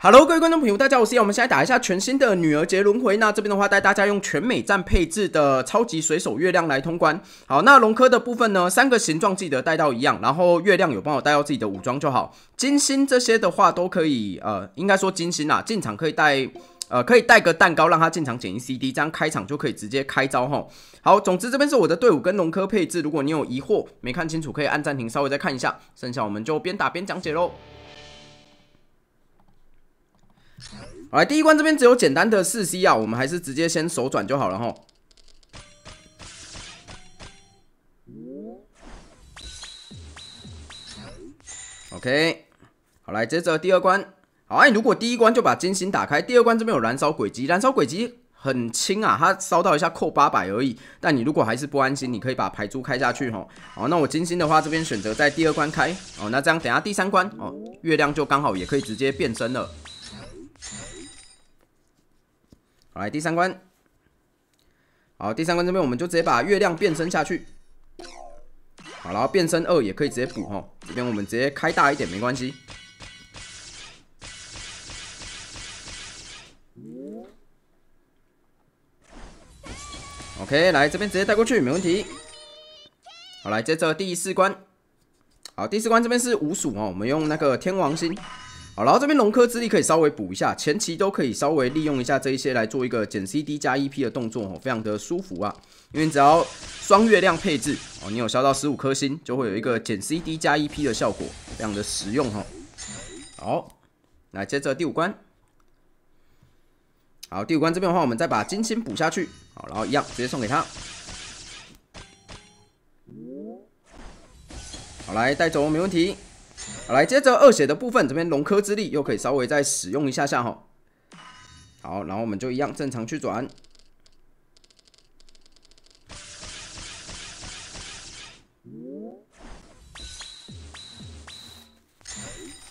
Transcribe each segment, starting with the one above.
Hello，各位观众朋友，大家好，我是亚。我们现在打一下全新的女儿节轮回。那这边的话，带大家用全美战配置的超级水手月亮来通关。好，那龙科的部分呢，三个形状记得带到一样，然后月亮有帮我带到自己的武装就好。金星这些的话都可以，呃，应该说金星啊，进场可以带，呃，可以带个蛋糕让他进场捡一 CD，这样开场就可以直接开招哈。好，总之这边是我的队伍跟龙科配置，如果你有疑惑没看清楚，可以按暂停稍微再看一下，剩下我们就边打边讲解喽。好来，第一关这边只有简单的四 C 啊，我们还是直接先手转就好了哈。OK，好来，接着第二关。好啊，如果第一关就把金星打开，第二关这边有燃烧轨迹，燃烧轨迹很轻啊，它烧到一下扣八百而已。但你如果还是不安心，你可以把牌珠开下去哈。好，那我金星的话，这边选择在第二关开。哦，那这样等下第三关哦，月亮就刚好也可以直接变身了。来第三关，好，第三关这边我们就直接把月亮变身下去，好了，变身二也可以直接补哈，这边我们直接开大一点没关系。OK，来这边直接带过去没问题。好，来接着第四关，好，第四关这边是五鼠哦，我们用那个天王星。好，然后这边龙科之力可以稍微补一下，前期都可以稍微利用一下这一些来做一个减 CD 加 EP 的动作哦，非常的舒服啊。因为只要双月亮配置哦，你有消到十五颗星，就会有一个减 CD 加 EP 的效果，非常的实用哈。好，来接着第五关。好，第五关这边的话，我们再把金星补下去。好，然后一样直接送给他。好，来带走没问题。好，来接着二血的部分，这边龙科之力又可以稍微再使用一下下哈。好，然后我们就一样正常去转。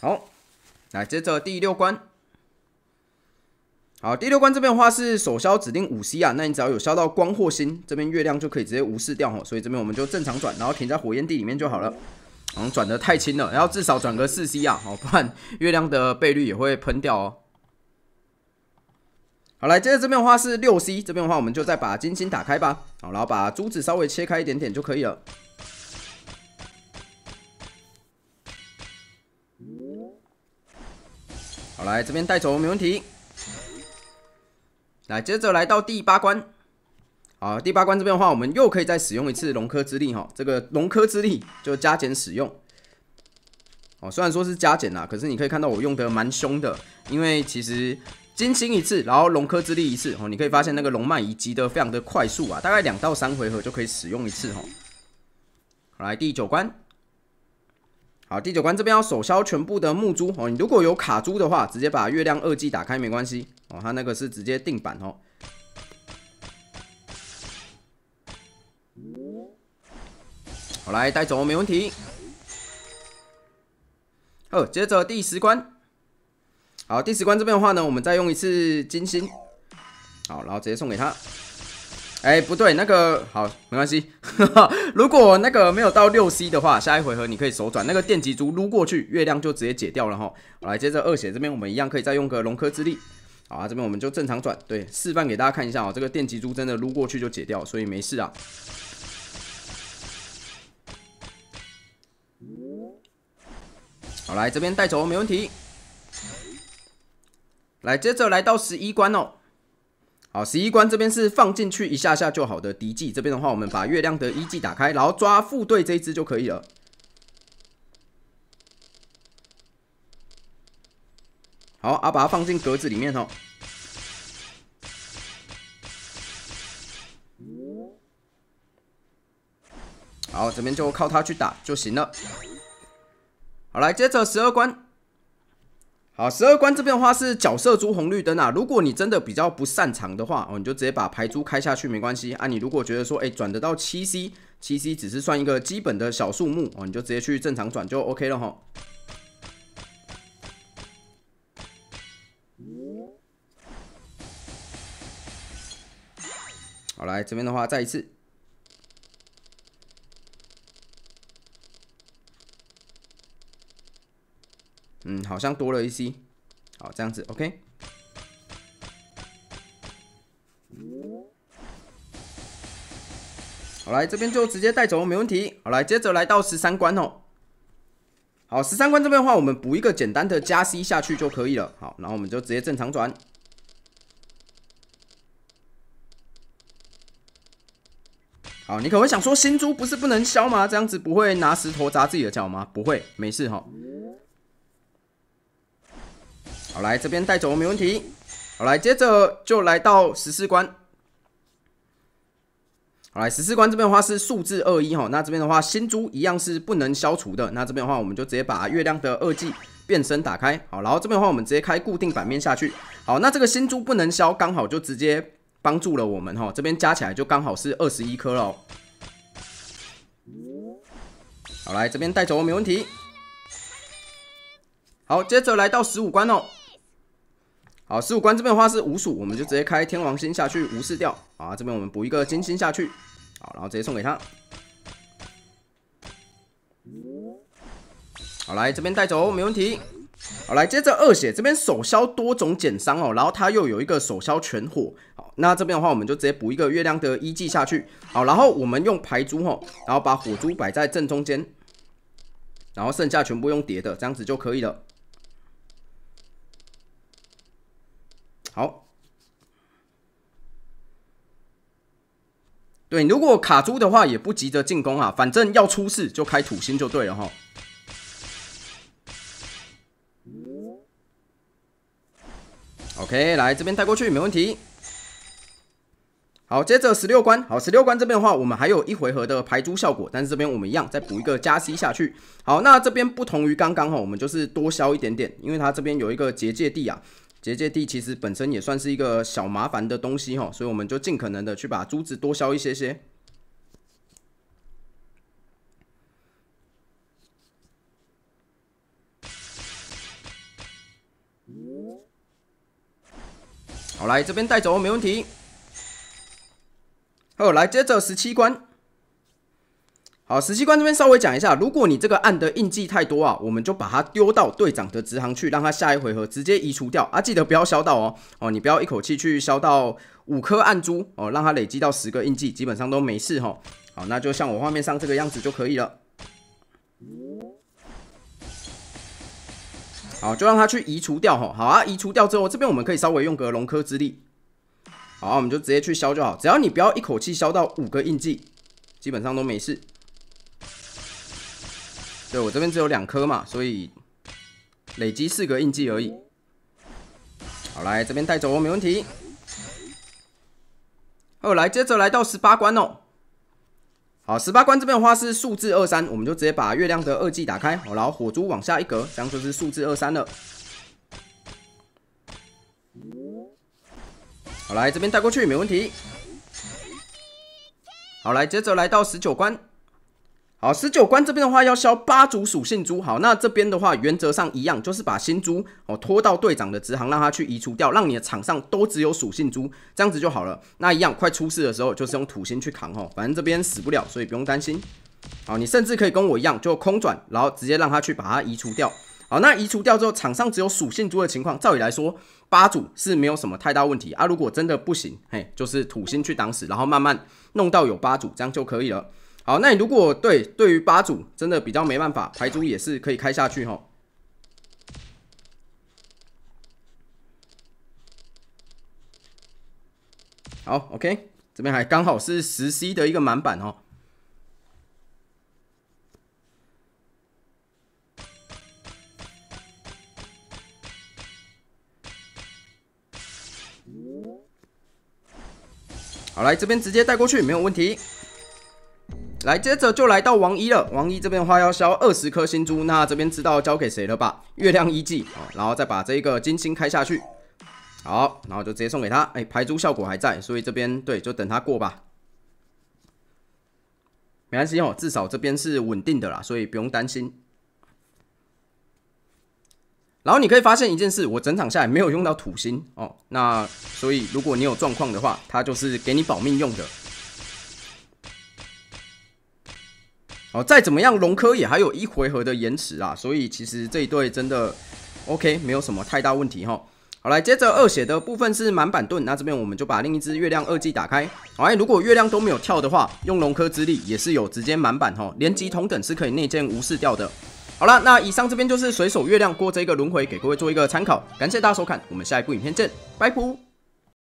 好，来接着第六关。好，第六关这边的话是首消指定五 C 啊，那你只要有消到光或星，这边月亮就可以直接无视掉哦。所以这边我们就正常转，然后停在火焰地里面就好了。好像转的太轻了，然后至少转个四 C 呀，好，不然月亮的倍率也会喷掉哦。好，来接着这边的话是六 C，这边的话我们就再把金星打开吧，好，然后把珠子稍微切开一点点就可以了。好，来这边带走没问题。来，接着来到第八关。好，第八关这边的话，我们又可以再使用一次龙科之力哈。这个龙科之力就加减使用哦。虽然说是加减啦，可是你可以看到我用的蛮凶的，因为其实金星一次，然后龙科之力一次哦，你可以发现那个龙脉移积的非常的快速啊，大概两到三回合就可以使用一次哈。来第九关，好，第九关这边要手消全部的木珠哦。你如果有卡珠的话，直接把月亮二技打开没关系哦，它那个是直接定版哦。好，来带走没问题。哦，接着第十关。好，第十关这边的话呢，我们再用一次金星。好，然后直接送给他。哎，不对，那个好，没关系。如果那个没有到六 C 的话，下一回合你可以手转那个电极珠撸过去，月亮就直接解掉了哈。好，来接着二血这边，我们一样可以再用个龙科之力。好，这边我们就正常转，对，示范给大家看一下啊，这个电极珠真的撸过去就解掉，所以没事啊。好，来这边带走，没问题。来，接着来到十一关哦。好，十一关这边是放进去一下下就好的敌机，这边的话，我们把月亮的一技打开，然后抓副队这一只就可以了。好啊，把它放进格子里面哦。好，这边就靠它去打就行了。好，来接着十二关。好，十二关这边的话是角色猪红绿灯啊。如果你真的比较不擅长的话，哦，你就直接把牌珠开下去没关系啊。你如果觉得说，哎，转得到七 C，七 C 只是算一个基本的小数目哦，你就直接去正常转就 OK 了哈。好，来这边的话，再一次。嗯，好像多了一些。好这样子，OK。好，来这边就直接带走，没问题。好，来接着来到十三关哦。好，十三关这边的话，我们补一个简单的加 C 下去就可以了。好，然后我们就直接正常转。好，你可能会想说，新珠不是不能消吗？这样子不会拿石头砸自己的脚吗？不会，没事哈。好来，这边带走，没问题。好来，接着就来到十四关。好来，十四关这边的话是数字二一哈，那这边的话新珠一样是不能消除的。那这边的话，我们就直接把月亮的二技变身打开。好，然后这边的话，我们直接开固定版面下去。好，那这个新珠不能消，刚好就直接帮助了我们哈。这边加起来就刚好是二十一颗喽。好来，这边带走，没问题。好，接着来到十五关哦。好，十五关这边的话是五鼠，我们就直接开天王星下去无视掉。好，这边我们补一个金星下去。好，然后直接送给他。好，来这边带走没问题。好，来接着二血，这边手消多种减伤哦，然后他又有一个手消全火。好，那这边的话我们就直接补一个月亮的一技下去。好，然后我们用牌珠哦，然后把火珠摆在正中间，然后剩下全部用叠的，这样子就可以了。好，对，如果卡猪的话，也不急着进攻啊，反正要出事就开土星就对了哈。OK，来这边带过去没问题。好，接着十六关，好，十六关这边的话，我们还有一回合的排猪效果，但是这边我们一样再补一个加 C 下去。好，那这边不同于刚刚哈，我们就是多消一点点，因为它这边有一个结界地啊。结界地其实本身也算是一个小麻烦的东西哈，所以我们就尽可能的去把珠子多削一些些。好，来这边带走没问题。好，来接着十七关。好，十七关这边稍微讲一下，如果你这个暗的印记太多啊，我们就把它丢到队长的直行去，让他下一回合直接移除掉啊，记得不要削到哦，哦，你不要一口气去削到五颗暗珠哦，让它累积到十个印记，基本上都没事哈。好，那就像我画面上这个样子就可以了。好，就让它去移除掉哈。好啊，移除掉之后，这边我们可以稍微用个龙科之力。好，我们就直接去削就好，只要你不要一口气削到五个印记，基本上都没事。对我这边只有两颗嘛，所以累积四个印记而已。好，来这边带走哦，没问题。后来接着来到十八关哦。好，十八关这边的话是数字二三，我们就直接把月亮的二技打开，好，然后火珠往下一格，这样就是数字二三了。好，来这边带过去，没问题。好，来接着来到十九关。好，十九关这边的话要消八组属性珠。好，那这边的话原则上一样，就是把新珠哦拖到队长的直行，让他去移除掉，让你的场上都只有属性珠，这样子就好了。那一样，快出事的时候就是用土星去扛哈，反正这边死不了，所以不用担心。好，你甚至可以跟我一样，就空转，然后直接让他去把它移除掉。好，那移除掉之后，场上只有属性珠的情况，照理来说八组是没有什么太大问题啊。如果真的不行，嘿，就是土星去挡死，然后慢慢弄到有八组，这样就可以了。好，那你如果对对于八组真的比较没办法，牌组也是可以开下去哈。好，OK，这边还刚好是十 C 的一个满版哦。好，来这边直接带过去，没有问题。来，接着就来到王一了。王一这边的话要消二十颗星珠，那这边知道交给谁了吧？月亮一记哦，然后再把这个金星开下去。好，然后就直接送给他。哎，排珠效果还在，所以这边对，就等他过吧。没关系哦，至少这边是稳定的啦，所以不用担心。然后你可以发现一件事，我整场下来没有用到土星哦，那所以如果你有状况的话，它就是给你保命用的。哦，再怎么样，龙科也还有一回合的延迟啊，所以其实这一对真的 OK，没有什么太大问题哈。好，来接着二血的部分是满板盾，那这边我们就把另一只月亮二技打开。好，哎，如果月亮都没有跳的话，用龙科之力也是有直接满板哈，连击同等是可以内建无视掉的。好了，那以上这边就是水手月亮过这一个轮回，给各位做一个参考，感谢大家收看，我们下一部影片见，拜拜。